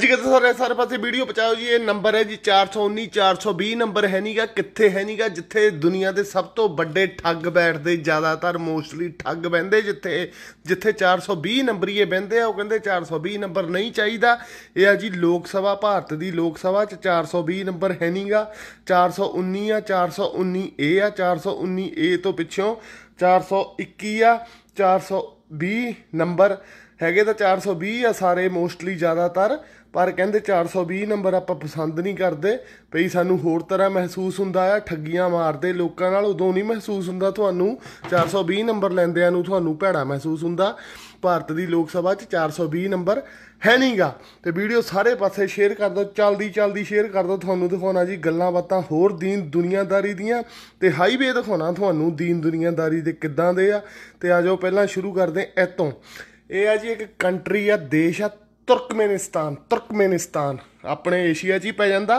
ਜੀ ਕਿਤੇ ਸਾਰੇ ਸਾਰੇ ਪਾਸੇ ਵੀਡੀਓ ਪਹੁੰਚਾਓ ਜੀ ਇਹ ਨੰਬਰ ਹੈ ਜੀ 419 420 ਨੰਬਰ ਹੈ ਨਹੀਂਗਾ ਕਿੱਥੇ ਹੈ ਨਹੀਂਗਾ ਜਿੱਥੇ ਦੁਨੀਆ ਦੇ ਸਭ ਤੋਂ ਵੱਡੇ ਠੱਗ ਬੈਠਦੇ ਜ਼ਿਆਦਾਤਰ ਮੋਸਟਲੀ ਠੱਗ ਬੈੰਦੇ ਜਿੱਥੇ ਜਿੱਥੇ 420 ਨੰਬਰੀਏ ਬੈੰਦੇ ਆ ਉਹ ਕਹਿੰਦੇ 420 ਨੰਬਰ ਨਹੀਂ ਚਾਹੀਦਾ ਇਹ ਆ ਜੀ ਲੋਕ ਸਭਾ ਭਾਰਤ ਦੀ ਲੋਕ ਸਭਾ ਚ 420 ਨੰਬਰ ਹੈ ਨਹੀਂਗਾ 419 ਆ 419 ਏ ਆ 419 ਏ ਤੋਂ ਪਿੱਛੋਂ 421 ਆ 420 ਨੰਬਰ ਹੈਗੇ ਤਾਂ 420 ਆ ਸਾਰੇ ਮੋਸਟਲੀ ਜ਼ਿਆਦਾਤਰ ਪਰ ਕਹਿੰਦੇ 420 ਨੰਬਰ ਆਪਾਂ ਪਸੰਦ ਨਹੀਂ ਕਰਦੇ ਭਈ ਸਾਨੂੰ ਹੋਰ ਤਰ੍ਹਾਂ ਮਹਿਸੂਸ ਹੁੰਦਾ ਆ ਠੱਗੀਆਂ ਮਾਰਦੇ ਲੋਕਾਂ ਨਾਲ ਉਦੋਂ ਨਹੀਂ ਮਹਿਸੂਸ ਹੁੰਦਾ ਤੁਹਾਨੂੰ 420 ਨੰਬਰ ਲੈਂਦਿਆਂ ਨੂੰ ਤੁਹਾਨੂੰ ਭੈੜਾ ਮਹਿਸੂਸ ਹੁੰਦਾ ਭਾਰਤ ਦੀ ਲੋਕ ਸਭਾ 'ਚ 420 ਨੰਬਰ ਹੈ ਨਹੀਂਗਾ ਤੇ ਵੀਡੀਓ ਸਾਰੇ ਪਾਸੇ ਸ਼ੇਅਰ ਕਰ ਦਿਓ ਚਲਦੀ ਚਲਦੀ ਸ਼ੇਅਰ ਕਰ ਦਿਓ ਤੁਹਾਨੂੰ ਦਿਖਾਉਣਾ ਜੀ ਗੱਲਾਂ ਬਾਤਾਂ ਹੋਰ ਦੀਨ ਦੁਨੀਆਦਾਰੀ ਦੀਆਂ ਤੇ ਹਾਈਵੇ ਦਿਖਾਉਣਾ ਤੁਹਾਨੂੰ ਦੀਨ ਦੁਨੀਆਦਾਰੀ ਦੇ ਕਿੱਦਾਂ ਦੇ ਆ ਤੇ ਆਜੋ ਪਹਿਲਾਂ ਸ਼ੁਰੂ ਕਰਦੇ ਐਤੋਂ ਇਹ ਆ ਜੀ ਇੱਕ ਕੰਟਰੀ ਆ ਦੇਸ਼ ਆ ਤੁਰਕਮੇਨਿਸਤਾਨ ਤੁਰਕਮੇਨਿਸਤਾਨ ਆਪਣੇ ਏਸ਼ੀਆ 'ਚ ਹੀ ਪੈ ਜਾਂਦਾ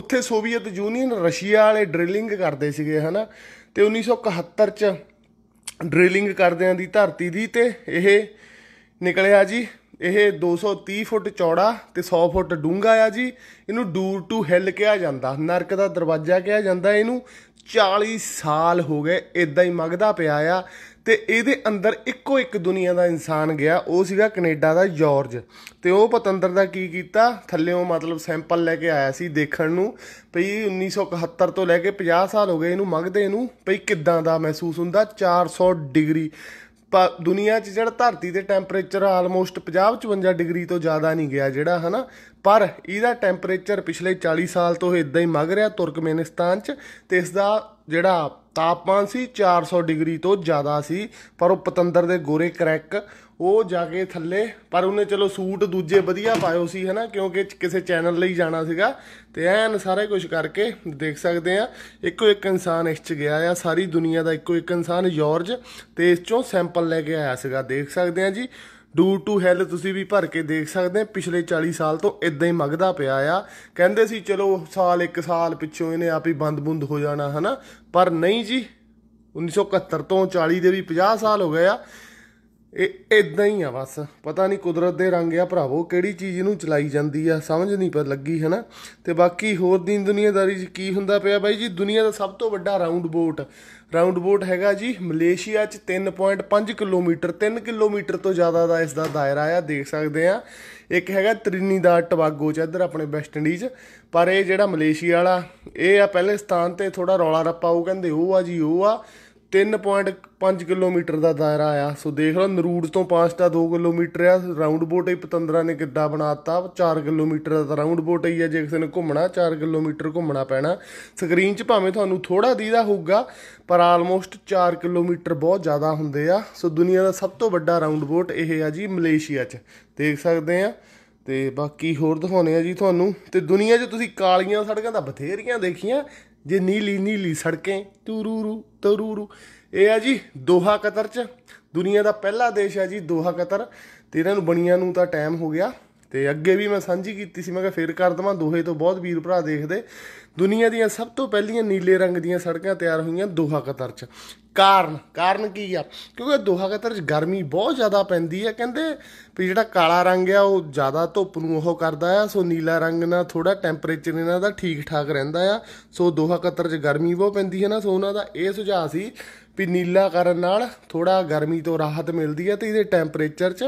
ਉੱਥੇ ਸੋਵੀਅਤ ਯੂਨੀਅਨ ਰਸ਼ੀਆ ਵਾਲੇ ਡ੍ਰਿਲਿੰਗ ਕਰਦੇ ਸੀਗੇ ਹਨਾ ਤੇ 1971 'ਚ ਡ੍ਰਿਲਿੰਗ ਕਰਦਿਆਂ ਦੀ ਧਰਤੀ ਦੀ ਤੇ ਇਹ ਨਿਕਲਿਆ ਜੀ ਇਹ 230 ਫੁੱਟ ਚੌੜਾ ਤੇ 100 ਫੁੱਟ ਡੂੰਘਾ ਆ ਜੀ ਇਹਨੂੰ ਡੂਰ ਟੂ ਹਿੱਲ ਕਿਹਾ ਜਾਂਦਾ ਨਰਕ ਦਾ ਦਰਵਾਜ਼ਾ ਕਿਹਾ ਜਾਂਦਾ ਇਹਨੂੰ 40 ਸਾਲ ਹੋ ਗਏ ਇਦਾਂ ਹੀ ਮੰਗਦਾ ਪਿਆ ਆ ਤੇ ਇਹਦੇ ਅੰਦਰ ਇੱਕੋ ਇੱਕ ਦੁਨੀਆ ਦਾ ਇਨਸਾਨ ਗਿਆ ਉਹ ਸੀਗਾ ਕੈਨੇਡਾ ਦਾ ਜਾਰਜ ਤੇ ਉਹ ਪਤੰਦਰ ਦਾ ਕੀ ਕੀਤਾ ਥੱਲੇੋਂ ਮਤਲਬ ਸੈਂਪਲ ਲੈ ਕੇ ਆਇਆ ਸੀ ਦੇਖਣ ਨੂੰ ਭਈ 1971 ਤੋਂ ਲੈ ਕੇ 50 ਸਾਲ ਹੋ ਗਏ ਇਹਨੂੰ ਮੰਗਦੇ ਇਹਨੂੰ ਭਈ ਕਿੱਦਾਂ ਦਾ ਮਹਿਸੂਸ ਹੁੰਦਾ 400 ਡਿਗਰੀ ਪਾ ਦੁਨੀਆ 'ਚ ਜਿਹੜਾ ਧਰਤੀ ਦੇ ਟੈਂਪਰੇਚਰ ਆਲਮੋਸਟ 50 55 ਡਿਗਰੀ ਤੋਂ ਜ਼ਿਆਦਾ ਨਹੀਂ ਗਿਆ ਜਿਹੜਾ ਹਨਾ ਪਰ ਇਹਦਾ ਟੈਂਪਰੇਚਰ ਪਿਛਲੇ 40 ਸਾਲ ਤੋਂ ਇਦਾਂ ਹੀ ਮੰਗ ਰਿਹਾ ਤੁਰਕਮੇਨਿਸਤਾਨ 'ਚ ਤੇ ਇਸ ਦਾ ਜਿਹੜਾ ਤਾਪਮਾਨ ਸੀ 400 ਡਿਗਰੀ ਤੋਂ ਜ਼ਿਆਦਾ ਸੀ ਪਰ ਉਹ ਪਤੰਦਰ ਦੇ ਗੋਰੇ ਕਰੈਕ ਉਹ ਜਾ ਕੇ ਥੱਲੇ ਪਰ ਉਹਨੇ ਚਲੋ ਸੂਟ ਦੂਜੇ ਵਧੀਆ ਪਾਇਓ ਸੀ ਹਨਾ ਕਿਉਂਕਿ ਕਿਸੇ ਚੈਨਲ ਲਈ ਜਾਣਾ ਸੀਗਾ ਤੇ ਐਨ ਸਾਰੇ ਕੁਝ ਕਰਕੇ ਦੇਖ ਸਕਦੇ ਆ ਇੱਕੋ ਇੱਕ ਇਨਸਾਨ ਇਸ ਚ ਗਿਆ ਆ ਸਾਰੀ ਦੁਨੀਆ ਦਾ ਇੱਕੋ ਇੱਕ ਇਨਸਾਨ ਜਾਰਜ ਤੇ ਇਸ ਚੋਂ ਸੈਂਪਲ ਲੈ ਕੇ ਆਇਆ ਸੀਗਾ ਦੇਖ ਸਕਦੇ ਆ ਜੀ ਡੂ ਟੂ ਹੈਲ ਤੁਸੀਂ ਵੀ ਭਰ ਕੇ ਦੇਖ ਸਕਦੇ ਪਿਛਲੇ 40 ਸਾਲ ਤੋਂ ਇਦਾਂ ਹੀ ਮੰਗਦਾ ਪਿਆ ਆ ਕਹਿੰਦੇ ਸੀ ਚਲੋ ਸਾਲ ਇੱਕ ਸਾਲ ਪਿੱਛੋਂ ਇਹਨੇ ਆਪ ਹੀ ਬੰਦ-ਬੁੰਦ ਹੋ ਜਾਣਾ ਹਨਾ ਪਰ ਨਹੀਂ ਜੀ 1971 ਤੋਂ 40 ਦੇ ਵੀ 50 ਸਾਲ ਹੋ ਗਏ ਆ ਇਹ ਇਦਾਂ ਹੀ ਆ ਬਸ ਪਤਾ ਨਹੀਂ ਕੁਦਰਤ ਦੇ ਰੰਗ ਆ ਭਰਾਵੋ ਕਿਹੜੀ ਚੀਜ਼ ਨੂੰ ਚਲਾਈ ਜਾਂਦੀ ਆ ਸਮਝ ਨਹੀਂ ਪਰ ਲੱਗੀ ਹਨਾ ਤੇ ਬਾਕੀ ਹੋਰ ਦੀ ਦੁਨੀਆਦਾਰੀ 'ਚ ਕੀ ਹੁੰਦਾ ਪਿਆ ਬਾਈ ਜੀ ਦੁਨੀਆ ਦਾ ਸਭ ਤੋਂ ਵੱਡਾ ਰਾਉਂਡ ਬੋਟ ਰਾਉਂਡ ਬੋਟ ਹੈਗਾ ਜੀ ਮਲੇਸ਼ੀਆ 'ਚ 3.5 ਕਿਲੋਮੀਟਰ 3 ਕਿਲੋਮੀਟਰ ਤੋਂ ਜ਼ਿਆਦਾ ਦਾ ਇਸ ਦਾ ਦਾਇਰਾ ਆ ਦੇਖ ਸਕਦੇ ਆ ਇੱਕ ਹੈਗਾ ਤ੍ਰਿਨੀਦਾ ਟਵਾਗੋ 'ਚ ਇੱਧਰ ਆਪਣੇ ਵੈਸਟ ਇੰਡੀਜ਼ ਪਰ ਇਹ ਜਿਹੜਾ ਮਲੇਸ਼ੀਆ ਵਾਲਾ ਇਹ ਆ ਪਹਿਲੇ ਸਥਾਨ ਤੇ ਥੋੜਾ ਰੌਲਾ ਰੱਪਾ ਉਹ ਕਹਿੰਦੇ ਉਹ ਆ ਜੀ ਉਹ ਆ 3.5 ਕਿਲੋਮੀਟਰ ਦਾ ਦਾਇਰਾ ਆ ਸੋ ਦੇਖ ਲਓ ਨਰੂੜ ਤੋਂ ਪਾਸ 2 ਕਿਲੋਮੀਟਰ ਆ ਰਾਉਂਡ ਬੋਟ ਹੀ ਪਤੰਦਰਾ ਨੇ ਕਿੱਦਾਂ ਬਣਾਤਾ 4 ਕਿਲੋਮੀਟਰ ਦਾ ਰਾਉਂਡ ਬੋਟ ਹੀ ਆ ਜੇ ਕਿਸੇ ਨੇ ਘੁੰਮਣਾ 4 ਕਿਲੋਮੀਟਰ ਘੁੰਮਣਾ ਪੈਣਾ ਸਕਰੀਨ 'ਚ ਭਾਵੇਂ ਤੁਹਾਨੂੰ ਥੋੜਾ ਦੀਦਾ ਹੋਊਗਾ ਪਰ ਆਲਮੋਸਟ 4 ਕਿਲੋਮੀਟਰ ਬਹੁਤ ਜ਼ਿਆਦਾ ਹੁੰਦੇ ਆ ਸੋ ਦੁਨੀਆ ਦਾ ਸਭ ਤੋਂ ਵੱਡਾ ਰਾਉਂਡ ਬੋਟ ਇਹ ਆ ਜੀ ਮਲੇਸ਼ੀਆ 'ਚ ਦੇਖ ਸਕਦੇ ਆ ਤੇ ਬਾਕੀ ਹੋਰ ਦਿਖਾਉਣੇ ਆ ਜੀ ਤੁਹਾਨੂੰ ਤੇ ਦੁਨੀਆ 'ਚ ਤੁਸੀਂ ਕਾਲੀਆਂ ਸੜਕਾਂ ਦਾ ਬਥੇਰੀਆਂ ਦੇਖੀਆਂ ਜੇ ਨੀਲੀ ਨੀਲੀ ਸੜਕੇ ਤੁਰੂਰੂ ਤੁਰੂਰੂ ਇਹ ਆ ਜੀ ਦੋਹਾ ਕਤਰ ਚ ਦੁਨੀਆ ਦਾ ਪਹਿਲਾ ਦੇਸ਼ ਆ ਜੀ ਦੋਹਾ ਕਤਰ ਤੇ ਇਹਨਾਂ ਨੂੰ ਬਣੀਆਂ ਨੂੰ ਤਾਂ ਟਾਈਮ ਹੋ ਗਿਆ ਤੇ ਅੱਗੇ ਵੀ ਮੈਂ ਸਾਂਝੀ ਕੀਤੀ ਸੀ ਮੈਂ ਕਿਹਾ ਫੇਰ ਕਰ ਦਵਾਂ ਦੋਹੇ ਤੋਂ ਬਹੁਤ ਵੀਰ ਭਰਾ ਦੇਖਦੇ ਦੁਨੀਆ ਦੀਆਂ ਸਭ ਤੋਂ ਪਹਿਲੀਆਂ ਨੀਲੇ ਰੰਗ ਦੀਆਂ ਸੜਕਾਂ ਤਿਆਰ ਹੋਈਆਂ ਦੋਹਾ ਕਤਰ 'ਚ ਕਾਰਨ ਕਾਰਨ ਕੀ ਆ ਕਿਉਂਕਿ ਦੋਹਾ ਕਤਰ 'ਚ ਗਰਮੀ ਬਹੁਤ ਜ਼ਿਆਦਾ ਪੈਂਦੀ ਹੈ ਕਹਿੰਦੇ ਵੀ ਜਿਹੜਾ ਕਾਲਾ ਰੰਗ ਆ ਉਹ ਜ਼ਿਆਦਾ ਧੁੱਪ ਨੂੰ ਉਹ ਕਰਦਾ ਆ ਸੋ ਨੀਲਾ ਰੰਗ ਨਾਲ ਥੋੜਾ ਟੈਂਪਰੇਚਰ ਇਹਨਾਂ ਦਾ ਠੀਕ ਠਾਕ ਰਹਿੰਦਾ ਆ ਸੋ ਦੋਹਾ ਕਤਰ 'ਚ ਗਰਮੀ ਬਹੁਤ ਪੈਂਦੀ ਹੈ ਨਾ ਸੋ ਉਹਨਾਂ ਦਾ ਇਹ ਸੁਝਾਅ ਸੀ ਵੀ ਨੀਲਾ ਕਰਨ ਨਾਲ ਥੋੜਾ ਗਰਮੀ ਤੋਂ ਰਾਹਤ ਮਿਲਦੀ ਆ ਤੇ ਇਹਦੇ ਟੈਂਪਰੇਚਰ 'ਚ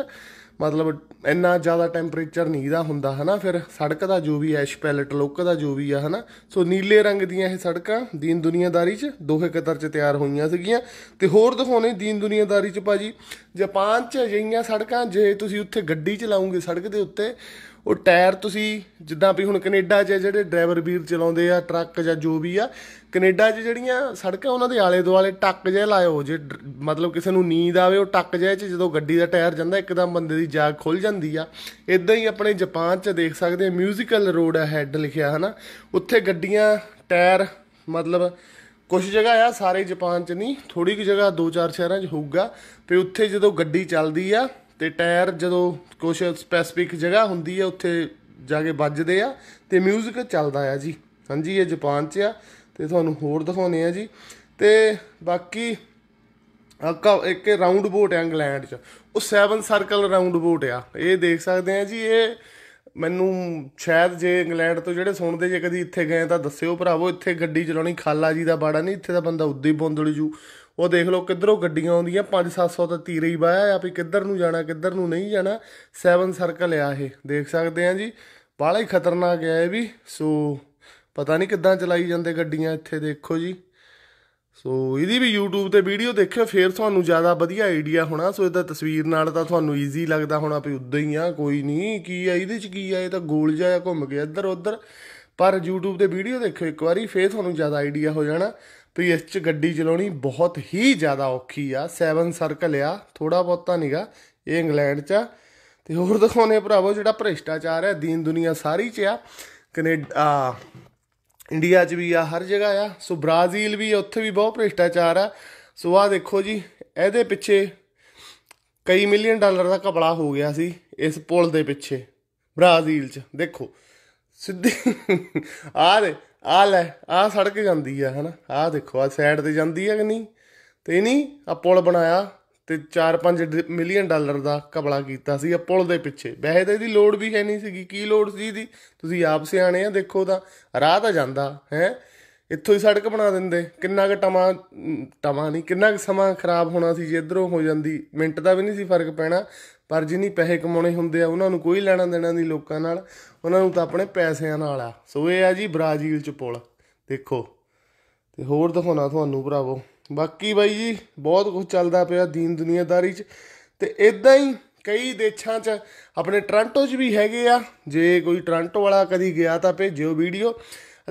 ਮਤਲਬ ਇੰਨਾ ਜ਼ਿਆਦਾ ਟੈਂਪਰੇਚਰ ਨਹੀਂ ਦਾ ਹੁੰਦਾ ਹਨਾ ਫਿਰ ਸੜਕ ਦਾ ਜੋ ਵੀ ਐਸ਼ ਪੈਲਟ ਲੁੱਕ ਦਾ ਜੋ ਵੀ ਆ ਹਨਾ ਸੋ ਨੀਲੇ ਰੰਗ ਦੀਆਂ ਇਹ ਸੜਕਾਂ ਦੀਨ ਦੁਨੀਆਦਾਰੀ 'ਚ ਦੋਹੇ ਕਤਰ 'ਚ ਤਿਆਰ ਹੋਈਆਂ ਸੀਗੀਆਂ ਤੇ ਹੋਰ ਦਿਖਾਉਣੇ ਦੀਨ ਦੁਨੀਆਦਾਰੀ 'ਚ ਭਾਜੀ ਜਾਪਾਨ 'ਚ ਅਜਿਹੀਆਂ ਸੜਕਾਂ ਜੇ ਤੁਸੀਂ ਉੱਥੇ ਗੱਡੀ ਚਲਾਉਂਗੇ ਸੜਕ ਦੇ ਉੱਤੇ ਉਹ ਟਾਇਰ ਤੁਸੀਂ ਜਿੱਦਾਂ ਵੀ ਹੁਣ ਕੈਨੇਡਾ 'ਚ ਜਿਹੜੇ ਡਰਾਈਵਰ ਵੀਰ ਚਲਾਉਂਦੇ ਆ ਟਰੱਕ ਜਾਂ ਜੋ ਵੀ ਆ ਕੈਨੇਡਾ 'ਚ ਜਿਹੜੀਆਂ ਸੜਕਾਂ ਉਹਨਾਂ ਦੇ ਆਲੇ ਦੁਆਲੇ ਟੱਕ ਜੇ ਲਾਇਓ ਜੇ ਮਤਲਬ ਕਿਸੇ ਨੂੰ ਨੀਂਦ ਆਵੇ ਉਹ ਟੱਕ ਜੇ 'ਚ ਜਦੋਂ ਗੱਡੀ ਦਾ ਟਾਇਰ ਜਾਂਦਾ ਇੱਕਦਮ ਬੰਦੇ ਦੀ ਜਾਗ ਖੁੱਲ ਜਾਂਦੀ ਆ ਇਦਾਂ ਹੀ ਆਪਣੇ ਜਾਪਾਨ 'ਚ ਦੇਖ ਸਕਦੇ ਆ 뮤지컬 ਰੋਡ ਹੈਡ ਲਿਖਿਆ ਹਨਾ ਉੱਥੇ ਗੱਡੀਆਂ ਟਾਇਰ ਮਤਲਬ ਕੁਝ ਜਗ੍ਹਾ ਆ ਸਾਰੇ ਜਾਪਾਨ 'ਚ ਨਹੀਂ ਥੋੜੀ ਕੁ ਜਗ੍ਹਾ 2-4 ਸ਼ਹਿਰਾਂ 'ਚ ਹੋਊਗਾ ਤੇ ਉੱਥੇ ਜਦੋਂ ਗੱਡੀ ਚੱਲਦੀ ਆ ਤੇ ਟਾਇਰ ਜਦੋਂ ਕੁਝ ਸਪੈਸਿਫਿਕ ਜਗ੍ਹਾ ਹੁੰਦੀ ਹੈ ਉੱਥੇ ਜਾ ਕੇ ਵੱਜਦੇ ਆ ਤੇ ਮਿਊਜ਼ਿਕ ਚੱਲਦਾ ਆ ਜੀ ਹਾਂਜੀ ਇਹ ਜਾਪਾਨ 'ਚ ਆ ਤੇ ਤੁਹਾਨੂੰ ਹੋਰ ਦਿਖਾਉਨੇ ਆ ਜੀ ਤੇ ਬਾਕੀ ਇੱਕ ਰਾਉਂਡ ਬੋਟ ਆ ਇੰਗਲੈਂਡ 'ਚ ਉਹ 7 ਸਰਕਲ ਰਾਉਂਡ ਬੋਟ ਆ ਇਹ ਦੇਖ ਸਕਦੇ ਆ ਜੀ ਇਹ ਮੈਨੂੰ ਸ਼ਾਇਦ ਜੇ ਇੰਗਲੈਂਡ ਤੋਂ ਜਿਹੜੇ ਸੁਣਦੇ ਜੇ ਕਦੀ ਇੱਥੇ ਗਏ ਤਾਂ ਦੱਸਿਓ ਭਰਾਵੋ ਇੱਥੇ ਗੱਡੀ ਚਲਾਉਣੀ ਖਾਲਾ ਜੀ ਦਾ ਬਾੜਾ ਨਹੀਂ ਇੱਥੇ ਦਾ ਬੰਦਾ ਉੱਦੋਂ ਹੀ ਬੋਂਦਲ ਜੂ ਉਹ ਦੇਖ ਲਓ ਕਿੱਧਰੋਂ ਗੱਡੀਆਂ ਆਉਂਦੀਆਂ 5-700 ਤਾਂ ਤੀਰੇ ਹੀ ਬਾਇਆ ਆ ਵੀ ਕਿੱਧਰ ਨੂੰ ਜਾਣਾ ਕਿੱਧਰ ਨੂੰ ਨਹੀਂ ਜਾਣਾ ਸੈਵਨ ਸਰਕਲ ਆ ਇਹ ਦੇਖ ਸਕਦੇ ਆ ਜੀ ਬਾਲਾ ਹੀ ਖਤਰਨਾਕ ਆ ਇਹ ਵੀ ਸੋ ਪਤਾ ਨਹੀਂ ਕਿੱਦਾਂ ਚਲਾਈ ਜਾਂਦੇ ਗੱਡੀਆਂ ਇੱਥੇ ਦੇਖੋ ਜੀ ਸੋ ਇਹਦੀ ਵੀ YouTube ਤੇ ਵੀਡੀਓ ਦੇਖਿਓ ਫੇਰ ਤੁਹਾਨੂੰ ਜ਼ਿਆਦਾ ਵਧੀਆ ਆਈਡੀਆ ਹੋਣਾ ਸੋ ਇਹਦਾ ਤਸਵੀਰ ਨਾਲ ਤਾਂ ਤੁਹਾਨੂੰ ਈਜ਼ੀ ਲੱਗਦਾ ਹੋਣਾ ਵੀ ਉਦਾਂ ਹੀ ਆ ਕੋਈ ਨਹੀਂ ਕੀ ਆ ਇਹਦੇ ਚ ਕੀ ਆ ਇਹ ਤਾਂ ਗੋਲ ਜਿਹਾ ਘੁੰਮ ਗਿਆ ਇੱਧਰ ਉੱਧਰ ਪਰ YouTube ਤੇ ਵੀਡੀਓ ਦੇਖਿਓ ਇੱਕ ਵਾਰੀ ਫੇਰ ਤੁਹਾਨੂੰ ਜ਼ਿਆਦਾ ਆਈਡੀਆ ਹੋ ਜਾਣਾ ਵੀ ਇਸ ਚ ਗੱਡੀ ਚਲਾਉਣੀ ਬਹੁਤ ਹੀ ਜ਼ਿਆਦਾ ਔਖੀ ਆ 7 ਸਰਕਲ ਆ ਥੋੜਾ ਬਹੁਤਾ ਨਹੀਂਗਾ ਇਹ ਇੰਗਲੈਂਡ ਚ ਆ ਤੇ ਹੋਰ ਦਿਖਾਉਣੇ ਭਰਾਵੋ ਜਿਹੜਾ ਭ੍ਰਿਸ਼ਟਾਚਾਰ ਹੈ ਦੀਨ ਦੁਨੀਆ ਸਾਰੀ ਚ ਆ ਕੈਨੇਡਾ ਇੰਡੀਆ 'ਚ ਵੀ ਆ ਹਰ ਜਗ੍ਹਾ ਆ ਸੋ ਬ੍ਰਾਜ਼ੀਲ ਵੀ ਉੱਥੇ ਵੀ ਬਹੁਤ ਭ੍ਰਿਸ਼ਟਾਚਾਰ ਆ ਸੋ ਆ ਦੇਖੋ ਜੀ ਇਹਦੇ ਪਿੱਛੇ ਕਈ ਮਿਲੀਅਨ ਡਾਲਰ ਦਾ ਕਪੜਾ ਹੋ ਗਿਆ ਸੀ ਇਸ ਪੁਲ ਦੇ ਪਿੱਛੇ ਬ੍ਰਾਜ਼ੀਲ 'ਚ ਦੇਖੋ ਸਿੱਧੀ ਆ ਦੇ ਆ ਲੈ ਆ ਸੜਕ ਜਾਂਦੀ ਆ ਹਨਾ ਆ ਦੇਖੋ ਆ ਸਾਈਡ ਤੇ ਜਾਂਦੀ ਆ ਕਿ ਨਹੀਂ ਤੇ ਨਹੀਂ ਆ ਪੁਲ ਬਣਾਇਆ ਤੇ 4-5 ਮਿਲੀਅਨ ਡਾਲਰ ਦਾ ਕਬਲਾ ਕੀਤਾ ਸੀ ਪੁਲ ਦੇ ਪਿੱਛੇ ਵੈਸੇ ਤਾਂ ਇਹਦੀ ਲੋੜ ਵੀ ਹੈ ਨਹੀਂ ਸੀਗੀ ਕੀ ਲੋੜ ਸੀ ਇਹਦੀ ਤੁਸੀਂ ਆਪ ਸਿਆਣੇ ਆ ਦੇਖੋ ਤਾਂ ਰਾਹ ਤਾਂ ਜਾਂਦਾ ਹੈ ਇੱਥੋਂ ਹੀ ਸੜਕ ਬਣਾ ਦਿੰਦੇ ਕਿੰਨਾ ਕੁ ਟਮਾ ਟਮਾ ਨਹੀਂ ਕਿੰਨਾ ਕੁ ਸਮਾਂ ਖਰਾਬ ਹੋਣਾ ਸੀ ਜੇ ਇਧਰੋਂ ਹੋ ਜਾਂਦੀ ਮਿੰਟ ਦਾ ਵੀ ਨਹੀਂ ਸੀ ਫਰਕ ਪੈਣਾ ਪਰ ਜਿਨੀ ਪੈਸੇ ਕਮਾਉਣੇ ਹੁੰਦੇ ਆ ਉਹਨਾਂ ਨੂੰ ਕੋਈ ਲੈਣਾ ਦੇਣਾ ਨਹੀਂ ਲੋਕਾਂ ਨਾਲ ਉਹਨਾਂ ਨੂੰ ਤਾਂ ਆਪਣੇ ਪੈਸਿਆਂ ਨਾਲ ਆ ਸੋ ਇਹ ਆ ਜੀ ਬ੍ਰਾਜ਼ੀਲ ਚ ਪੁਲ ਦੇਖੋ ਤੇ ਹੋਰ ਦਿਖਾਉਣਾ ਤੁਹਾਨੂੰ ਭਰਾਵੋ ਬਾਕੀ ਬਾਈ ਜੀ ਬਹੁਤ ਕੁਝ ਚੱਲਦਾ ਪਿਆ ਦੀਨ ਦੁਨੀਆਦਾਰੀ 'ਚ ਤੇ ਇਦਾਂ ਹੀ ਕਈ ਦੇਸ਼ਾਂ 'ਚ ਆਪਣੇ ਟ੍ਰਾਂਟੋ 'ਚ ਵੀ ਹੈਗੇ ਆ ਜੇ ਕੋਈ ਟ੍ਰਾਂਟੋ ਵਾਲਾ ਕਦੀ ਗਿਆ ਤਾਂ ਭੇਜਿਓ ਵੀਡੀਓ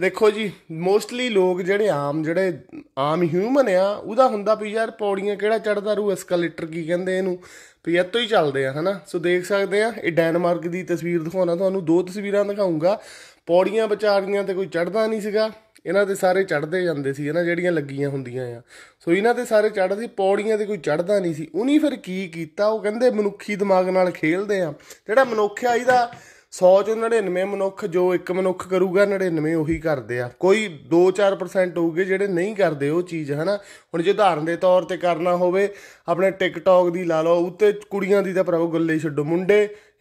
ਦੇਖੋ ਜੀ ਮੋਸਟਲੀ ਲੋਕ ਜਿਹੜੇ ਆਮ ਜਿਹੜੇ ਆਮ ਹਿਊਮਨ ਆ ਉਹਦਾ ਹੁੰਦਾ ਵੀ ਯਾਰ ਪੌੜੀਆਂ ਕਿਹੜਾ ਚੜਦਾ ਰੂ ਐਸਕੇਲੇਟਰ ਕੀ ਕਹਿੰਦੇ ਇਹਨੂੰ ਵੀ ਇੱਥੋਂ ਹੀ ਚੱਲਦੇ ਆ ਹਨਾ ਸੋ ਦੇਖ ਸਕਦੇ ਆ ਇਹ ਡੈਨਮਾਰਕ ਦੀ ਤਸਵੀਰ ਦਿਖਾਉਣਾ ਤੁਹਾਨੂੰ ਦੋ ਤਸਵੀਰਾਂ ਦਿਖਾਉਂਗਾ ਪੌੜੀਆਂ ਵਿਚਾਰੀਆਂ ਤੇ ਕੋਈ ਚੜਦਾ ਨਹੀਂ ਸੀਗਾ ਇਹਨਾਂ ਦੇ ਸਾਰੇ ਚੜਦੇ ਜਾਂਦੇ ਸੀ ਇਹਨਾਂ ਜਿਹੜੀਆਂ ਲੱਗੀਆਂ ਹੁੰਦੀਆਂ ਆ ਸੋ ਇਹਨਾਂ ਦੇ ਸਾਰੇ ਚੜਦੇ ਸੀ ਪੌੜੀਆਂ ਤੇ ਕੋਈ ਚੜਦਾ ਨਹੀਂ ਸੀ ਉਨੀ ਫਿਰ ਕੀ ਕੀਤਾ ਉਹ ਕਹਿੰਦੇ ਮਨੁੱਖੀ ਦਿਮਾਗ ਨਾਲ ਖੇਲਦੇ ਆ ਜਿਹੜਾ ਮਨੁੱਖ ਆ ਇਹਦਾ 100 ਚੋਂ 99 ਮਨੁੱਖ ਜੋ ਇੱਕ ਮਨੁੱਖ ਕਰੂਗਾ 99 ਉਹੀ ਕਰਦੇ ਆ ਕੋਈ 2-4% ਹੋਊਗੇ ਜਿਹੜੇ ਨਹੀਂ ਕਰਦੇ ਉਹ ਚੀਜ਼ ਹਨਾ ਹੁਣ ਜੇ ਉਦਾਹਰਨ ਦੇ ਤੌਰ ਤੇ ਕਰਨਾ ਹੋਵੇ ਆਪਣੇ ਟਿਕਟੌਕ ਦੀ ਲਾ ਲਓ ਉੱਤੇ ਕੁੜੀਆਂ ਦੀ ਤਾਂ ਭਰਾਵੋ ਗੱਲੇ ਛੱਡੋ ਮੁੰਡੇ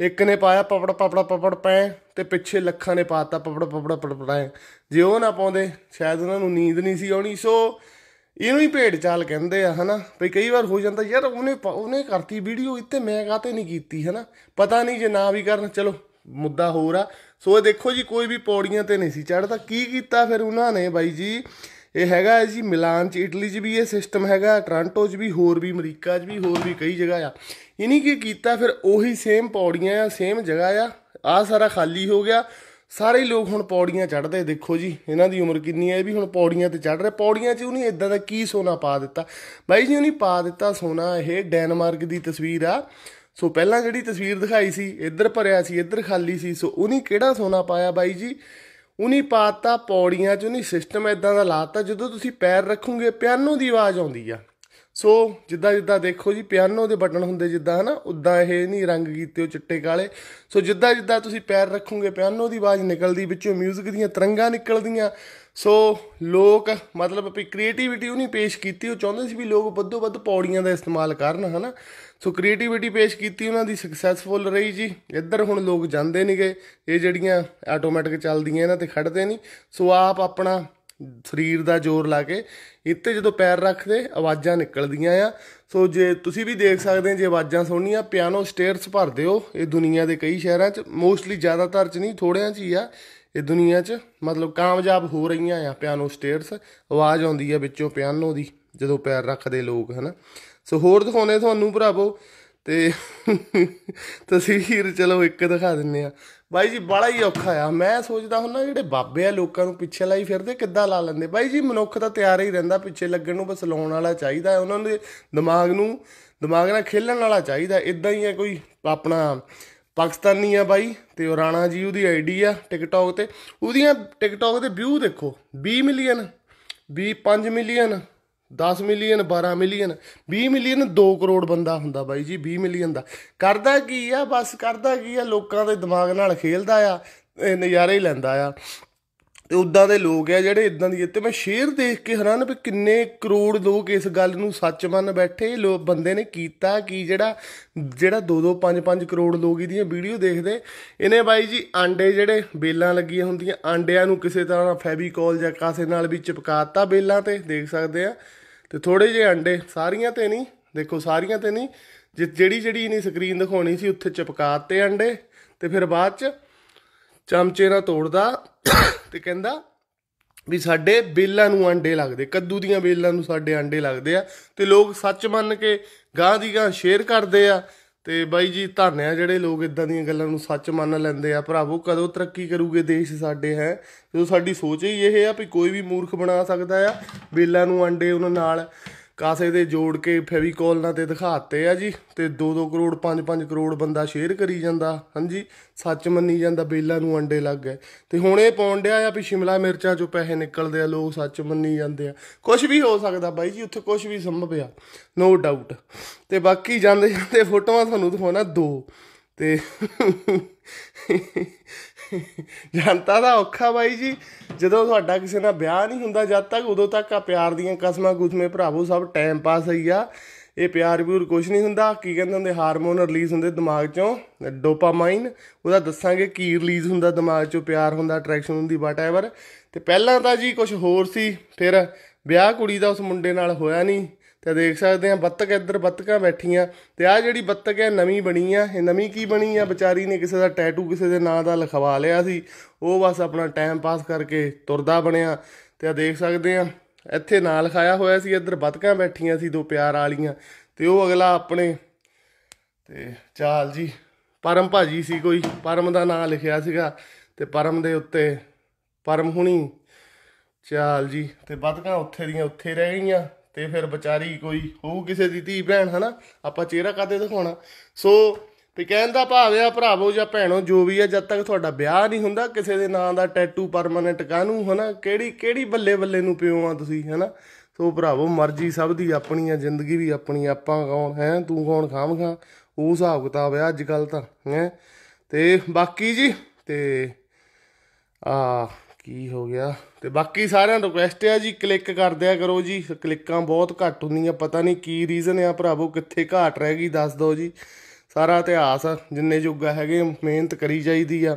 ਇੱਕ ਨੇ ਪਾਇਆ ਪਪੜ ਪਪੜ ਪਪੜ ਪੈ ਤੇ ਪਿੱਛੇ ਲੱਖਾਂ ਨੇ ਪਾਤਾ ਪਪੜ ਪਪੜ ਪਪੜਾਏ ਜੇ ਉਹ ਨਾ ਪਾਉਂਦੇ ਸ਼ਾਇਦ ਉਹਨਾਂ ਨੂੰ ਨੀਂਦ ਨਹੀਂ ਸੀ ਆਉਣੀ ਸੋ ਇਹਨੂੰ ਹੀ ਭੇਡ ਚਾਲ ਕਹਿੰਦੇ ਆ ਹਨਾ ਭਈ ਕਈ ਵਾਰ ਹੋ ਜਾਂਦਾ ਯਾਰ ਉਹਨੇ ਉਹਨੇ ਕਰਤੀ ਵੀਡੀਓ ਇੱਥੇ ਮੈਂ ਕਾਤੇ ਨਹੀਂ ਕੀਤੀ ਹਨਾ ਪਤਾ ਨਹੀਂ ਜੇ ਨਾ ਵੀ ਕਰਨ ਚਲੋ ਮੁੱਦਾ ਹੋਰ ਆ ਸੋ ਇਹ ਦੇਖੋ ਜੀ ਕੋਈ ਵੀ ਪੌੜੀਆਂ ਤੇ ਨਹੀਂ ਸੀ ਚੜਦਾ ਕੀ ਕੀਤਾ ਫਿਰ ਉਹਨਾਂ ਨੇ ਬਾਈ ਜੀ ਇਹ ਹੈਗਾ ਜੀ ਮਿਲਾਨ ਚ ਇਟਲੀ ਚ ਵੀ ਇਹ ਸਿਸਟਮ ਹੈਗਾ ਟ੍ਰਾਂਟੋ ਚ ਵੀ ਹੋਰ ਵੀ ਅਮਰੀਕਾ ਚ ਵੀ ਹੋਰ ਵੀ ਕਈ ਜਗ੍ਹਾ ਆ ਇਨੀ ਕੀ ਕੀਤਾ ਫਿਰ ਉਹੀ ਸੇਮ ਪੌੜੀਆਂ ਆ ਸੇਮ ਜਗ੍ਹਾ ਆ ਆ ਸਾਰਾ ਖਾਲੀ ਹੋ ਗਿਆ ਸਾਰੇ ਲੋਕ ਹੁਣ ਪੌੜੀਆਂ ਚੜਦੇ ਦੇਖੋ ਜੀ ਇਹਨਾਂ ਦੀ ਉਮਰ ਕਿੰਨੀ ਹੈ ਇਹ ਵੀ ਹੁਣ ਪੌੜੀਆਂ ਤੇ ਚੜ ਰਹੇ ਪੌੜੀਆਂ 'ਚ ਉਹਨੇ ਇਦਾਂ ਦਾ ਕੀ ਸੋਨਾ ਪਾ ਦਿੱਤਾ ਬਾਈ ਜੀ ਉਹਨੇ ਪਾ ਦਿੱਤਾ ਸੋਨਾ ਇਹ ਡੈਨਮਾਰਕ ਦੀ ਤਸਵੀਰ ਆ ਸੋ ਪਹਿਲਾਂ ਜਿਹੜੀ ਤਸਵੀਰ ਦਿਖਾਈ ਸੀ ਇੱਧਰ ਭਰਿਆ ਸੀ ਇੱਧਰ ਖਾਲੀ ਸੀ ਸੋ ਉਨੀ ਕਿਹੜਾ ਸੋਨਾ ਪਾਇਆ ਬਾਈ ਜੀ ਉਨੀ ਪਾਤਾ ਪੌੜੀਆਂ 'ਚ ਉਹਨੇ ਸਿਸਟਮ ਇਦਾਂ ਦਾ ਲਾਤਾ ਜਦੋਂ ਤੁਸੀਂ ਪੈਰ ਰੱਖੋਗੇ ਪਿਆਨੋ ਦੀ ਆਵਾਜ਼ ਆਉਂਦੀ ਆ ਸੋ ਜਿੱਦਾਂ ਜਿੱਦਾਂ ਦੇਖੋ ਜੀ ਪਿਆਨੋ ਦੇ ਬਟਨ ਹੁੰਦੇ ਜਿੱਦਾਂ ਹਨਾ ਉਦਾਂ ਇਹ ਨਹੀਂ ਰੰਗ ਕੀਤੇ ਉਹ ਚਿੱਟੇ ਕਾਲੇ ਸੋ ਜਿੱਦਾਂ ਜਿੱਦਾਂ ਤੁਸੀਂ ਪੈਰ ਰੱਖੋਗੇ ਪਿਆਨੋ ਦੀ ਆਵਾਜ਼ ਨਿਕਲਦੀ ਵਿੱਚੋਂ 뮤직 ਦੀਆਂ ਤਰੰਗਾਂ ਨਿਕਲਦੀਆਂ ਸੋ ਲੋਕ ਮਤਲਬ ਵੀ ਕ੍ਰੀਏਟੀਵਿਟੀ ਨਹੀਂ ਪੇਸ਼ ਕੀਤੀ ਉਹ ਚਾਹੁੰਦੇ ਸੀ ਵੀ ਲੋਕ ਵੱਧੋ ਵੱਧ ਪੌੜੀਆਂ ਦਾ ਇਸਤੇਮਾਲ ਕਰਨ ਹਨਾ ਸੋ ਕ੍ਰੀਏਟੀਵਿਟੀ ਪੇਸ਼ ਕੀਤੀ ਉਹਨਾਂ ਦੀ ਸਕਸੈਸਫੁਲ ਰਹੀ ਜੀ ਇੱਧਰ ਹੁਣ ਲੋਕ ਜਾਂਦੇ ਨਹੀਂਗੇ ਇਹ ਜਿਹੜੀਆਂ ਆਟੋਮੈਟਿਕ ਚੱਲਦੀਆਂ ਇਹਨਾਂ ਤੇ ਖੜਦੇ ਨਹੀਂ ਸੋ ਆਪ ਆਪਣਾ ਸਰੀਰ ਦਾ ਜ਼ੋਰ ਲਾ ਕੇ ਇੱਥੇ ਜਦੋਂ ਪੈਰ ਰੱਖਦੇ ਆਵਾਜ਼ਾਂ ਨਿਕਲਦੀਆਂ ਆ ਸੋ ਜੇ ਤੁਸੀਂ ਵੀ ਦੇਖ ਸਕਦੇ ਜੇ ਆਵਾਜ਼ਾਂ ਸੁਣਨੀਆਂ ਪਿਆਨੋ ਸਟੇਅਰਸ ਭਰਦੇ ਹੋ ਇਹ ਦੁਨੀਆ ਦੇ ਕਈ ਸ਼ਹਿਰਾਂ 'ਚ ਮੋਸਟਲੀ ਜ਼ਿਆਦਾਤਰ 'ਚ ਨਹੀਂ ਥੋੜਿਆਂ 'ਚ ਹੀ ਆ ਇਹ ਦੁਨੀਆ 'ਚ ਮਤਲਬ ਕਾਮਯਾਬ ਹੋ ਰਹੀਆਂ ਆ ਪਿਆਨੋ ਸਟੇਅਰਸ ਆਵਾਜ਼ ਆਉਂਦੀ ਆ ਵਿੱਚੋਂ ਪਿਆਨੋ ਦੀ ਜਦੋਂ ਪੈਰ ਰੱਖਦੇ ਲੋਕ ਹਨਾ ਸੋ ਹੋਰ ਦਿਖਾਉਣੇ ਤੁਹਾਨੂੰ ਭਰਾਵੋ ਤੇ ਤਸਵੀਰ ਚਲੋ ਇੱਕ ਦਿਖਾ ਦਿੰਨੇ ਆ ਬਾਈ ਜੀ ਬੜਾ ਹੀ ਔਖਾ ਆ ਮੈਂ ਸੋਚਦਾ ਹੁੰਦਾ ਜਿਹੜੇ ਬਾਬੇ ਆ ਲੋਕਾਂ ਨੂੰ ਪਿੱਛੇ ਲਾਈ ਫਿਰਦੇ ਕਿੱਦਾਂ ਲਾ ਲੈਂਦੇ ਬਾਈ ਜੀ ਮਨੁੱਖ ਤਾਂ ਤਿਆਰ ਹੀ ਰਹਿੰਦਾ ਪਿੱਛੇ ਲੱਗਣ ਨੂੰ ਬਸ ਲਾਉਣ ਵਾਲਾ ਚਾਹੀਦਾ ਉਹਨਾਂ ਦੇ ਦਿਮਾਗ ਨੂੰ ਦਿਮਾਗ ਨਾਲ ਖੇਲਣ ਵਾਲਾ ਚਾਹੀਦਾ ਇਦਾਂ ਹੀ ਆ ਕੋਈ ਆਪਣਾ ਪਾਕਿਸਤਾਨੀ ਆ ਬਾਈ ਤੇ ਉਹ ਰਾਣਾ ਜੀ ਉਹਦੀ ਆਈਡੀ ਆ ਟਿਕਟੌਕ ਤੇ ਉਹਦੀਆਂ ਟਿਕਟੌਕ ਦੇ ਵਿਊ ਦੇਖੋ 20 million 25 million 10 million 12 million 20 million 2 crore ਬੰਦਾ ਹੁੰਦਾ ਬਾਈ ਜੀ 20 ਮਿਲੀਅਨ ਦਾ ਕਰਦਾ ਕੀ ਆ ਬਸ ਕਰਦਾ ਕੀ ਆ ਲੋਕਾਂ ਦੇ ਦਿਮਾਗ ਨਾਲ ਖੇਲਦਾ ਆ ਨਜ਼ਾਰੇ ਹੀ ਲੈਂਦਾ ਆ ਤੇ ਉਦਾਂ ਦੇ ਲੋਕ ਆ ਜਿਹੜੇ ਇਦਾਂ ਦੀ ਤੇ ਮੈਂ ਸ਼ੇਅਰ ਦੇਖ ਕੇ ਹੈਰਾਨ ਵੀ ਕਿੰਨੇ ਕਰੋੜ ਲੋਕ ਇਸ ਗੱਲ ਨੂੰ ਸੱਚ ਮੰਨ ਬੈਠੇ ਲੋ ਬੰਦੇ ਨੇ ਕੀਤਾ ਕੀ ਜਿਹੜਾ ਜਿਹੜਾ 2-2 5-5 ਕਰੋੜ ਲੋਕ ਇਹਦੀਆਂ ਵੀਡੀਓ ਦੇਖਦੇ ਇਹਨੇ ਬਾਈ ਜੀ ਆਂਡੇ ਜਿਹੜੇ ਬੇਲਾਂ ਲੱਗੀਆਂ ਹੁੰਦੀਆਂ ਆਂਡਿਆਂ ਨੂੰ ਕਿਸੇ ਤਰ੍ਹਾਂ ਫੈਵੀਕੋਲ ਜਾਂ ਕਾਸੇ ਨਾਲ ਵੀ ਚਿਪਕਾਤਾ ਬੇਲਾਂ ਤੇ ਦੇਖ ਸਕਦੇ ਆ ਤੇ ਥੋੜੇ ਜਿਹੇ ਅੰਡੇ ਸਾਰੀਆਂ ਤੇ ਨਹੀਂ ਦੇਖੋ ਸਾਰੀਆਂ ਤੇ ਨਹੀਂ ਜਿਹੜੀ ਜਿਹੜੀ ਨਹੀਂ ਸਕਰੀਨ ਦਿਖਾਉਣੀ ਸੀ ਉੱਥੇ ਦਿੱਤੇ ਅੰਡੇ ਤੇ ਫਿਰ ਬਾਅਦ ਚ ਚਮਚੇ ਨਾਲ ਤੋੜਦਾ ਤੇ ਕਹਿੰਦਾ ਵੀ ਸਾਡੇ ਬੇਲਾਂ ਨੂੰ ਅੰਡੇ ਲੱਗਦੇ ਕੱਦੂ ਦੀਆਂ ਬੇਲਾਂ ਨੂੰ ਸਾਡੇ ਅੰਡੇ ਲੱਗਦੇ ਆ ਤੇ ਲੋਕ ਸੱਚ ਮੰਨ ਕੇ ਗਾਂ ਦੀ ਗਾਂ ਸ਼ੇਅਰ ਕਰਦੇ ਆ ਤੇ ਬਾਈ ਜੀ ਧੰਨਿਆ ਜਿਹੜੇ ਲੋਕ ਇਦਾਂ ਦੀਆਂ ਗੱਲਾਂ ਨੂੰ ਸੱਚ ਮੰਨ ਲੈਂਦੇ ਆ ਭਰਾਵੋ ਕਦੋਂ ਤਰੱਕੀ ਕਰੂਗੇ ਦੇਸ਼ ਸਾਡੇ ਹੈ ਜਦੋਂ ਸਾਡੀ ਸੋਚ ਹੀ ਇਹ ਆ ਵੀ ਕੋਈ ਵੀ ਮੂਰਖ ਬਣਾ ਸਕਦਾ ਆ ਬੇਲਾਂ ਨੂੰ ਅੰਡੇ ਉਹਨਾਂ ਨਾਲ ਕਾਸੇ ਦੇ ਜੋੜ ਕੇ ਫੇਵੀਕੋਲ ਨਾਲ ਤੇ ਦਿਖਾਤੇ ਆ ਜੀ ਤੇ 2-2 ਕਰੋੜ 5-5 ਕਰੋੜ ਬੰਦਾ ਸ਼ੇਅਰ ਕਰੀ ਜਾਂਦਾ ਹਾਂਜੀ ਸੱਚ ਮੰਨੀ ਜਾਂਦਾ ਬੇਲਾ ਨੂੰ ਅੰਡੇ ਲੱਗ ਗਏ ਤੇ ਹੁਣ ਇਹ ਪਾਉਣ ਡਿਆ ਆ ਵੀ ਸ਼ਿਮਲਾ ਮਿਰਚਾਂ ਚੋਂ ਪੈਸੇ ਨਿਕਲਦੇ ਆ ਲੋਕ ਸੱਚ ਮੰਨੀ ਜਾਂਦੇ ਆ ਕੁਝ ਵੀ ਹੋ ਸਕਦਾ ਬਾਈ ਜੀ ਉੱਥੇ ਕੁਝ ਵੀ ਸੰਭਵ ਆ ਨੋ ਡਾਊਟ ਤੇ ਬਾਕੀ ਜਾਂਦੇ ਜਾਂਦੇ ਫੋਟੋਆਂ ਤੁਹਾਨੂੰ ਦਿਖਾਉਣਾ ਦੋ ਤੇ ਜਨਤਾ ਦਾ ਔਖਾ ਬਾਈ ਜੀ ਜਦੋਂ ਤੁਹਾਡਾ ਕਿਸੇ ਨਾਲ ਵਿਆਹ ਨਹੀਂ ਹੁੰਦਾ ਜਦ ਤੱਕ ਉਦੋਂ ਤੱਕ ਆ ਪਿਆਰ ਦੀਆਂ ਕਸਮਾਂ ਗੁਸਮੇ ਭਰਾਵੋ ਸਭ ਟਾਈਮ ਪਾਸ ਹੀ ਆ ਇਹ ਪਿਆਰ ਵੀਰ ਕੁਝ ਨਹੀਂ ਹੁੰਦਾ ਕੀ ਕਹਿੰਦੇ ਹੁੰਦੇ ਹਾਰਮੋਨ ਰਿਲੀਜ਼ ਹੁੰਦੇ ਦਿਮਾਗ ਚੋਂ ਡੋਪਾਮਾਈਨ ਉਹਦਾ ਦੱਸਾਂਗੇ ਕੀ ਰਿਲੀਜ਼ ਹੁੰਦਾ ਦਿਮਾਗ ਚੋਂ ਪਿਆਰ ਹੁੰਦਾ ਅਟਰੈਕਸ਼ਨ ਹੁੰਦੀ ਵਾਟਐਵਰ ਤੇ ਪਹਿਲਾਂ ਤਾਂ ਜੀ ਕੁਝ ਹੋਰ ਸੀ ਫਿਰ ਵਿਆਹ ਕੁੜੀ ਦਾ ਉਸ ਮੁੰਡੇ ਨਾਲ ਹੋਇਆ ਨਹੀਂ ਤੇ ਦੇਖ ਸਕਦੇ ਆ ਬੱਤਕ ਇੱਧਰ ਬੱਤਕਾਂ ਬੈਠੀਆਂ ਤੇ ਆ ਜਿਹੜੀ ਬੱਤਕ ਹੈ ਨਵੀਂ ਬਣੀ ਆ ਇਹ ਨਵੀਂ ਕੀ ਬਣੀ ਆ ਵਿਚਾਰੀ ਨੇ ਕਿਸੇ ਦਾ ਟੈਟੂ ਕਿਸੇ ਦੇ ਨਾਂ ਦਾ ਲਿਖਵਾ ਲਿਆ ਸੀ ਉਹ ਬਸ ਆਪਣਾ ਟਾਈਮ ਪਾਸ ਕਰਕੇ ਤੁਰਦਾ ਬਣਿਆ ਤੇ ਆ ਦੇਖ ਸਕਦੇ ਆ ਇੱਥੇ ਨਾਂ ਲਿਖਾਇਆ ਹੋਇਆ ਸੀ ਇੱਧਰ ਬੱਤਕਾਂ ਬੈਠੀਆਂ ਸੀ ਦੋ ਪਿਆਰ ਵਾਲੀਆਂ ਤੇ ਉਹ ਅਗਲਾ ਆਪਣੇ ਤੇ ਚਾਲ ਜੀ ਪਰਮ ਭਾਜੀ ਸੀ ਕੋਈ ਪਰਮ ਦਾ ਨਾਂ ਲਿਖਿਆ ਸੀਗਾ ਤੇ ਪਰਮ ਦੇ ਉੱਤੇ ਪਰਮ ਹੁਣੀ ਚਾਲ ਜੀ ਤੇ ਬੱਤਕਾਂ ਉੱਥੇ ਦੀਆਂ ਉੱਥੇ ਰਹਿ ਗਈਆਂ ਤੇ ਫਿਰ ਵਿਚਾਰੀ ਕੋਈ ਹੋਊ ਕਿਸੇ ਦੀ ਧੀ ਭੈਣ ਹਨਾ ਆਪਾਂ ਚਿਹਰਾ ਕਾਤੇ ਦਿਖਾਉਣਾ ਸੋ ਤੇ ਕਹਿਣ ਦਾ ਭਾਵ ਆ ਭਰਾਵੋ ਜਾਂ ਭੈਣੋ ਜੋ ਵੀ ਹੈ ਜਦ ਤੱਕ ਤੁਹਾਡਾ ਵਿਆਹ ਨਹੀਂ ਹੁੰਦਾ ਕਿਸੇ ਦੇ ਨਾਂ ਦਾ ਟੈਟੂ ਪਰਮਨੈਂਟ ਕਾਨੂ ਹਨਾ ਕਿਹੜੀ ਕਿਹੜੀ ਬੱਲੇ ਬੱਲੇ ਨੂੰ ਪਿਓ ਆ ਤੁਸੀਂ ਹਨਾ ਸੋ ਭਰਾਵੋ ਮਰਜ਼ੀ ਸਭ ਦੀ ਆਪਣੀ ਆ ਜ਼ਿੰਦਗੀ ਵੀ ਆਪਣੀ ਆਪਾਂ ਕੌਣ ਹੈ ਤੂੰ ਕੌਣ ਖਾਮਖਾ ਉਹ ਹਿਸਾਬ ਕਿਤਾਬ ਹੈ ਅੱਜ ਕੱਲ ਤਾਂ ਹੈ ਤੇ ਬਾਕੀ ਜੀ ਤੇ ਆ ਕੀ ਹੋ ਗਿਆ ਤੇ ਬਾਕੀ ਸਾਰਿਆਂ ਰਿਕੁਐਸਟ ਹੈ ਜੀ ਕਲਿੱਕ ਕਰ ਦਿਆ ਕਰੋ ਜੀ ਕਲਿੱਕਾਂ ਬਹੁਤ ਘੱਟ ਹੁੰਦੀਆਂ ਪਤਾ ਨਹੀਂ ਕੀ ਰੀਜ਼ਨ ਆ ਭਰਾਵੋ ਕਿੱਥੇ ਘਾਟ ਰਹਿ ਗਈ ਦੱਸ ਦਿਓ ਜੀ ਸਾਰਾ ਇਤਿਹਾਸ ਜਿੰਨੇ ਜੁਗਾ ਹੈਗੇ ਮਿਹਨਤ ਕਰੀ ਜਾਈਦੀ ਆ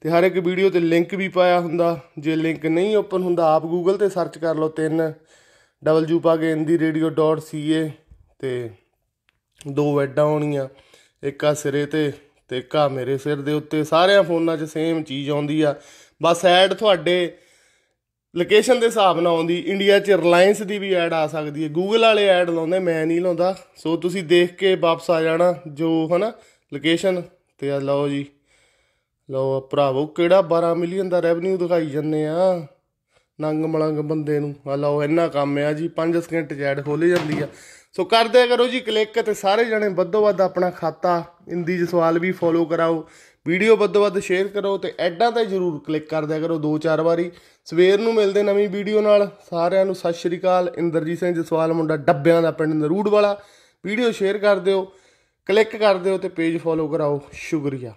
ਤੇ ਹਰ ਇੱਕ ਵੀਡੀਓ ਤੇ ਲਿੰਕ ਵੀ ਪਾਇਆ ਹੁੰਦਾ ਜੇ ਲਿੰਕ ਨਹੀਂ ਓਪਨ ਹੁੰਦਾ ਆਪ ਗੂਗਲ ਤੇ ਸਰਚ ਕਰ ਲਓ 3 wpagindiradio.ca ਤੇ ਦੋ ਐਡਾਂ ਆਉਣੀਆਂ ਇੱਕ ਆ ਸਿਰੇ ਤੇ ਤੇ ਇੱਕ ਆ ਮੇਰੇ ਸਿਰ ਦੇ ਉੱਤੇ ਸਾਰਿਆਂ ਫੋਨਾਂ 'ਚ ਸੇਮ ਚੀਜ਼ ਆਉਂਦੀ ਆ ਬਸ ਐਡ ਤੁਹਾਡੇ ਲੋਕੇਸ਼ਨ ਦੇ ਹਿਸਾਬ ਨਾਲ ਆਉਂਦੀ ਇੰਡੀਆ 'ਚ ਰਿਲਾਇੰਸ ਦੀ ਵੀ ਐਡ ਆ ਸਕਦੀ ਹੈ ਗੂਗਲ ਵਾਲੇ ਐਡ ਲਾਉਂਦੇ ਮੈਂ ਨਹੀਂ ਲਾਉਂਦਾ ਸੋ ਤੁਸੀਂ ਦੇਖ ਕੇ ਵਾਪਸ ਆ ਜਾਣਾ ਜੋ ਹਨਾ ਲੋਕੇਸ਼ਨ ਤੇ ਆ ਲਓ ਜੀ ਲਓ ਭਰਾਵੋ ਕਿਹੜਾ 12 ਮਿਲੀਅਨ ਦਾ ਰੈਵਨਿਊ ਦਿਖਾਈ ਜੰਨੇ ਆ ਨੰਗ ਮਲੰਗ ਬੰਦੇ ਨੂੰ ਆ ਲਓ ਇੰਨਾ ਕੰਮ ਆ ਜੀ 5 ਸਕਿੰਟ ਚ ਐਡ ਖੋਲੀ ਜਾਂਦੀ ਆ ਸੋ ਕਰਦੇ ਕਰੋ ਜੀ ਕਲਿੱਕ ਤੇ ਸਾਰੇ ਜਣੇ ਵੱਧੋ ਵੱਧ ਆਪਣਾ ਖਾਤਾ ਇੰਦੀ ਜਸਵਾਲ ਵੀ ਫੋਲੋ ਕਰਾਓ ਵੀਡੀਓ ਵੱਧ ਵੱਧ ਸ਼ੇਅਰ ਕਰੋ ਤੇ ਐਡਾਂ ਤੇ ਜਰੂਰ ਕਲਿੱਕ ਕਰ ਦਿਆ ਕਰੋ ਦੋ ਚਾਰ ਵਾਰੀ ਸਵੇਰ ਨੂੰ ਮਿਲਦੇ ਨਵੀਂ ਵੀਡੀਓ ਨਾਲ ਸਾਰਿਆਂ ਨੂੰ ਸਤਿ ਸ਼੍ਰੀ ਅਕਾਲ ਇੰਦਰਜੀਤ ਸਿੰਘ ਜਸਵਾਲ ਮੁੰਡਾ ਡੱਬਿਆਂ ਦਾ ਪਿੰਡ ਨਰੂੜ ਵਾਲਾ ਵੀਡੀਓ ਸ਼ੇਅਰ ਕਰ ਦਿਓ ਕਲਿੱਕ ਕਰ ਦਿਓ ਤੇ ਪੇਜ ਫੋਲੋ ਕਰਾਓ ਸ਼ੁਕਰੀਆ